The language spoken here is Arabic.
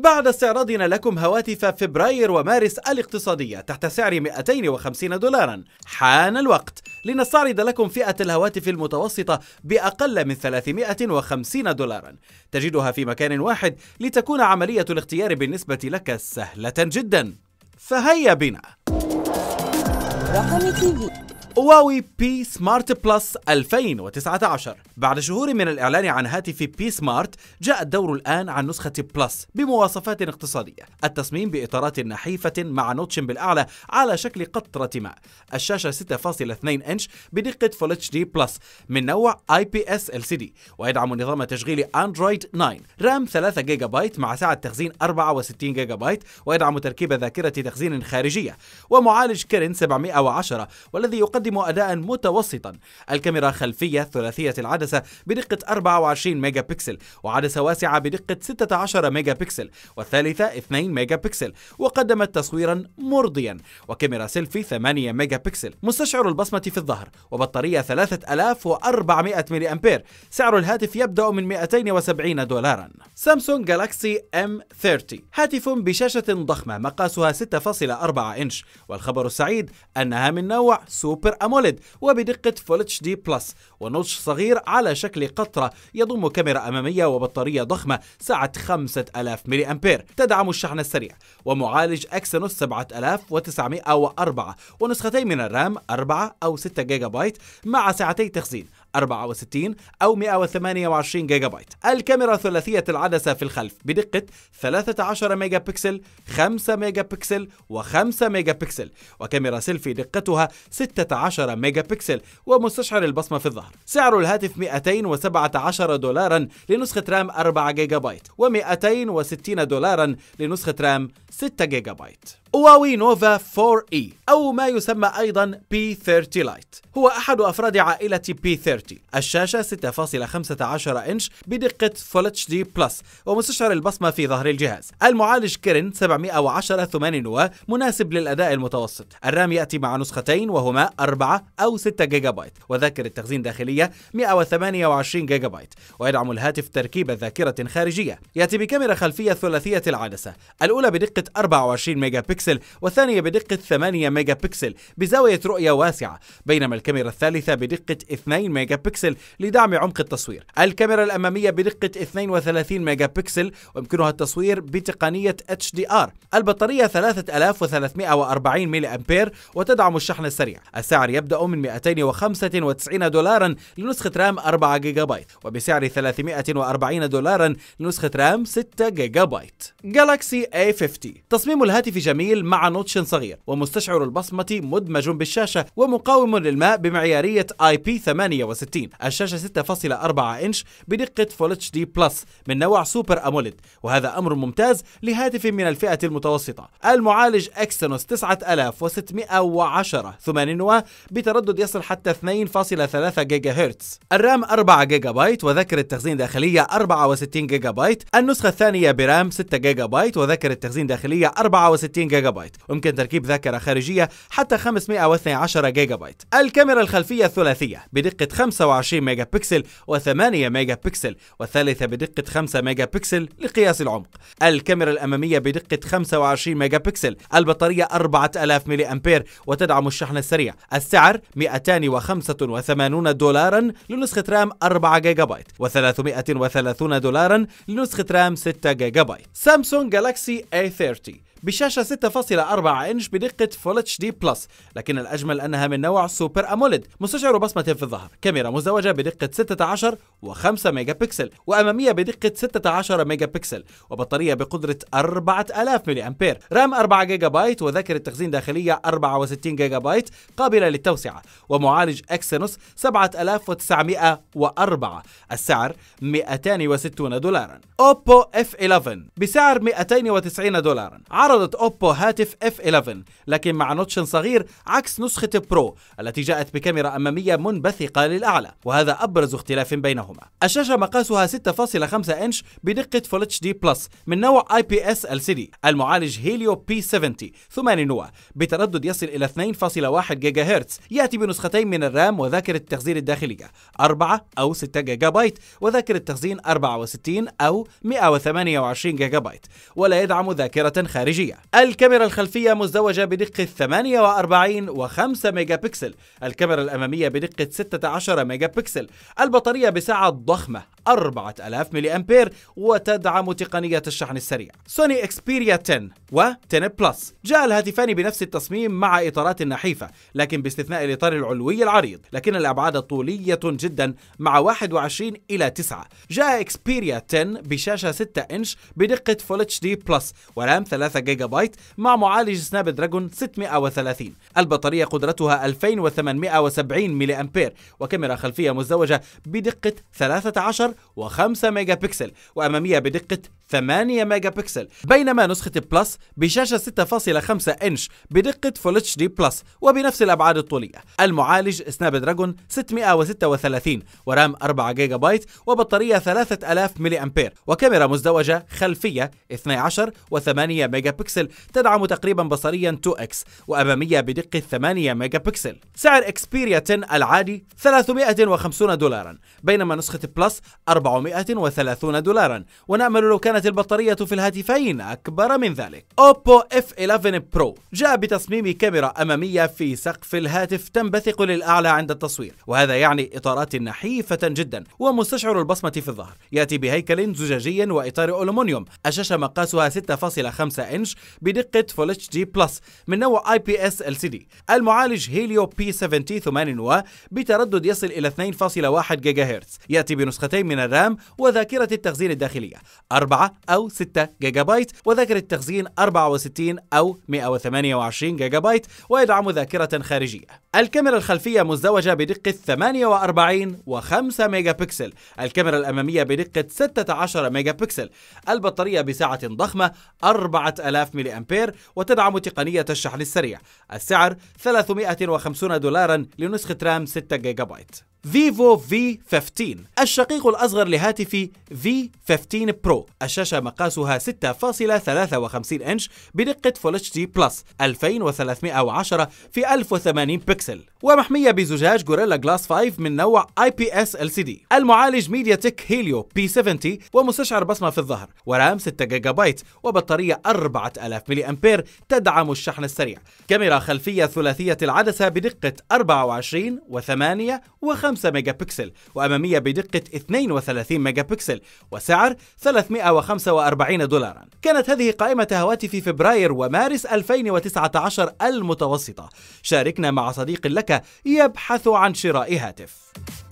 بعد استعراضنا لكم هواتف فبراير ومارس الاقتصادية تحت سعر 250 دولارا حان الوقت لنستعرض لكم فئة الهواتف المتوسطة بأقل من 350 دولارا تجدها في مكان واحد لتكون عملية الاختيار بالنسبة لك سهلة جدا فهيا بنا رقم تي في هواوي بي سمارت بلس 2019 بعد شهور من الإعلان عن هاتف بي سمارت جاء الدور الآن عن نسخة بلس بمواصفات اقتصادية التصميم بإطارات نحيفة مع نوتش بالأعلى على شكل قطرة ماء الشاشة 6.2 إنش بدقة فول اتش دي بلس من نوع اي بي اس ال سي دي ويدعم نظام تشغيل اندرويد 9 رام 3 جيجا بايت مع سعة تخزين 64 جيجا بايت ويدعم تركيب ذاكرة تخزين خارجية ومعالج كيرن 710 والذي يقدم تقدم أداء متوسطا الكاميرا خلفية ثلاثية العدسة بدقة 24 ميجا بكسل وعدسة واسعة بدقة 16 ميجا بكسل والثالثة 2 ميجا بكسل وقدمت تصويرا مرضيا وكاميرا سيلفي 8 ميجا بكسل مستشعر البصمة في الظهر وبطارية 3400 ملي أمبير سعر الهاتف يبدأ من 270 دولارا سامسونج جالاكسي M30 هاتف بشاشة ضخمة مقاسها 6.4 إنش والخبر السعيد أنها من نوع سوبر أموليد وبدقة فول اتش دي بلس ونوتش صغير على شكل قطرة يضم كاميرا أمامية وبطارية ضخمة سعة 5000 ملي أمبير تدعم الشحن السريع ومعالج أكسينوس 7904 ونسختين من الرام 4 أو 6 جيجا بايت مع ساعتي تخزين 64 أو 128 جيجا بايت الكاميرا ثلاثية العدسة في الخلف بدقة 13 ميجا بكسل 5 ميجا بكسل و5 ميجا بكسل وكاميرا سيلفي دقتها 16 ميجا بكسل ومستشعر البصمة في الظهر سعر الهاتف 217 دولارا لنسخة رام 4 جيجا بايت و260 دولارا لنسخة رام 6 جيجا بايت هواوي نوفا 4E أو ما يسمى أيضا P30 لايت هو أحد أفراد عائلة P30 30 الشاشة 6.15 إنش بدقة Full HD دي بلس ومستشعر البصمة في ظهر الجهاز المعالج كيرن 710 8 نواة مناسب للأداء المتوسط الرام يأتي مع نسختين وهما 4 أو 6 جيجا بايت وذاكرة تخزين داخلية 128 جيجا بايت ويدعم الهاتف تركيب ذاكرة خارجية يأتي بكاميرا خلفية ثلاثية العدسة الأولى بدقة 24 ميجا بكسل والثانية بدقة 8 ميجا بكسل بزاوية رؤية واسعة بينما الكاميرا الثالثة بدقة 2 ميجا ميجا بكسل لدعم عمق التصوير الكاميرا الأمامية بدقة 32 ميجا بكسل ويمكنها التصوير بتقنية HDR البطارية 3340 ميلي أمبير وتدعم الشحن السريع السعر يبدأ من 295 دولارا لنسخة رام 4 جيجا بايت وبسعر 340 دولارا لنسخة رام 6 جيجا بايت جالاكسي A50 تصميم الهاتف جميل مع نوتش صغير ومستشعر البصمة مدمج بالشاشة ومقاوم للماء بمعيارية IP 68 65 الشاشة 6.4 إنش بدقة فول اتش دي بلس من نوع سوبر أموليد وهذا أمر ممتاز لهاتف من الفئة المتوسطة المعالج اكسنوس 9610 نواة بتردد يصل حتى 2.3 جيجا هرتز الرام 4 جيجا بايت وذاكرة تخزين داخلية 64 جيجا بايت النسخة الثانية برام 6 جيجا بايت وذاكرة تخزين داخلية 64 جيجا بايت ويمكن تركيب ذاكرة خارجية حتى 512 جيجا بايت الكاميرا الخلفية الثلاثية بدقة 25 ميجا بكسل و8 ميجا بكسل والثالثة بدقة 5 ميجا بكسل لقياس العمق الكاميرا الأمامية بدقة 25 ميجا بكسل البطارية 4000 ملي أمبير وتدعم الشحن السريع السعر 285 دولارا لنسخة رام 4 جيجا بايت و330 دولارا لنسخة رام 6 جيجا بايت سامسونج جالاكسي A30 بشاشة 6.4 إنش بدقة فول اتش دي بلس لكن الأجمل أنها من نوع سوبر أموليد مستشعر بصمة في الظهر كاميرا مزدوجة بدقة 16 و5 ميجا بكسل وأمامية بدقة 16 ميجا بكسل وبطارية بقدرة 4000 ملي أمبير رام 4 جيجا بايت وذاكرة تخزين داخلية 64 جيجا بايت قابلة للتوسعة ومعالج اكسينوس 7904 السعر 260 دولارا أوبو اف 11 بسعر 290 دولارا عرضت أوبو هاتف F11 لكن مع نوتش صغير عكس نسخة برو التي جاءت بكاميرا أمامية منبثقة للأعلى وهذا أبرز اختلاف بينهما الشاشة مقاسها 6.5 إنش بدقة فول اتش دي بلس من نوع اي بي اس ال سي دي المعالج هيليو بي 70 ثماني نواه بتردد يصل إلى 2.1 جيجا هرتز يأتي بنسختين من الرام وذاكرة التخزين الداخلية 4 أو 6 جيجا بايت وذاكرة تخزين 64 أو 128 جيجا بايت ولا يدعم ذاكرة خارجية الخارجية الكاميرا الخلفية مزدوجة بدقة 48 و5 ميجا بكسل الكاميرا الأمامية بدقة 16 ميجا بكسل البطارية بسعة ضخمة 4000 ملي أمبير وتدعم تقنية الشحن السريع سوني إكسبيريا 10 و10 بلس جاء الهاتفان بنفس التصميم مع إطارات نحيفة لكن باستثناء الإطار العلوي العريض لكن الأبعاد طولية جدا مع 21 إلى 9 جاء إكسبيريا 10 بشاشة 6 إنش بدقة فول اتش دي بلس ورام 3 جيجا بايت مع معالج سناب دراجون 630 البطارية قدرتها 2870 ملي أمبير وكاميرا خلفية مزدوجة بدقة 13 و5 ميجا بكسل وأمامية بدقة 8 ميجا بكسل بينما نسخة بلس بشاشة 6.5 إنش بدقة فول اتش دي بلس وبنفس الأبعاد الطولية المعالج سناب دراجون 636 ورام 4 جيجا بايت وبطارية 3000 ملي أمبير وكاميرا مزدوجة خلفية 12 و8 ميجا بكسل تدعم تقريبا بصريا 2x وأمامية بدقة 8 ميجا بكسل سعر إكسبيريا 10 العادي 350 دولارا بينما نسخة بلس 430 دولارا ونأمل لو كانت البطارية في الهاتفين أكبر من ذلك اوبو اف F11 برو جاء بتصميم كاميرا أمامية في سقف الهاتف تنبثق للأعلى عند التصوير وهذا يعني إطارات نحيفة جدا ومستشعر البصمة في الظهر يأتي بهيكل زجاجي وإطار ألومنيوم الشاشة مقاسها 6.5 إنش بدقة فول اتش دي بلس من نوع اي بي اس ال سي دي المعالج هيليو بي 70 8 نوا بتردد يصل إلى 2.1 جيجا هرتز يأتي بنسختين من الرام وذاكرة التخزين الداخلية 4 أو 6 جيجا بايت وذاكرة تخزين 64 أو 128 جيجا بايت ويدعم ذاكرة خارجية الكاميرا الخلفية مزدوجة بدقة 48 و5 ميجا بكسل الكاميرا الأمامية بدقة 16 ميجا بكسل البطارية بسعة ضخمة 4000 ملي أمبير وتدعم تقنية الشحن السريع السعر 350 دولارا لنسخة رام 6 جيجا بايت فيفو في 15 الشقيق الأصغر لهاتف في 15 برو الشاشة مقاسها 6.53 إنش بدقة Full HD Plus بلس 2310 في 1080 بكسل ومحمية بزجاج غوريلا جلاس 5 من نوع اي بي اس ال سي دي المعالج ميديا تك هيليو بي 70 ومستشعر بصمة في الظهر ورام 6 جيجا بايت وبطارية 4000 ملي أمبير تدعم الشحن السريع كاميرا خلفية ثلاثية العدسة بدقة 24 و8 و5 5 ميجا بكسل وأمامية بدقة 32 ميجا بكسل وسعر 345 دولارا كانت هذه قائمة هواتف فبراير ومارس 2019 المتوسطة شاركنا مع صديق لك يبحث عن شراء هاتف